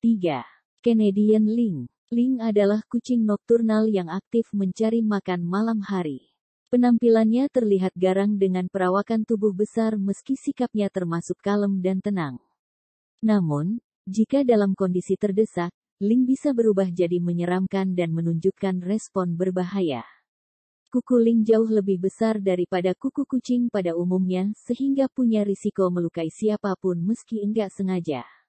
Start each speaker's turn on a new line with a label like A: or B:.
A: 3. Canadian Link Link adalah kucing nokturnal yang aktif mencari makan malam hari. Penampilannya terlihat garang dengan perawakan tubuh besar meski sikapnya termasuk kalem dan tenang. Namun, jika dalam kondisi terdesak, Link bisa berubah jadi menyeramkan dan menunjukkan respon berbahaya. Kuku Link jauh lebih besar daripada kuku kucing pada umumnya sehingga punya risiko melukai siapapun meski enggak sengaja.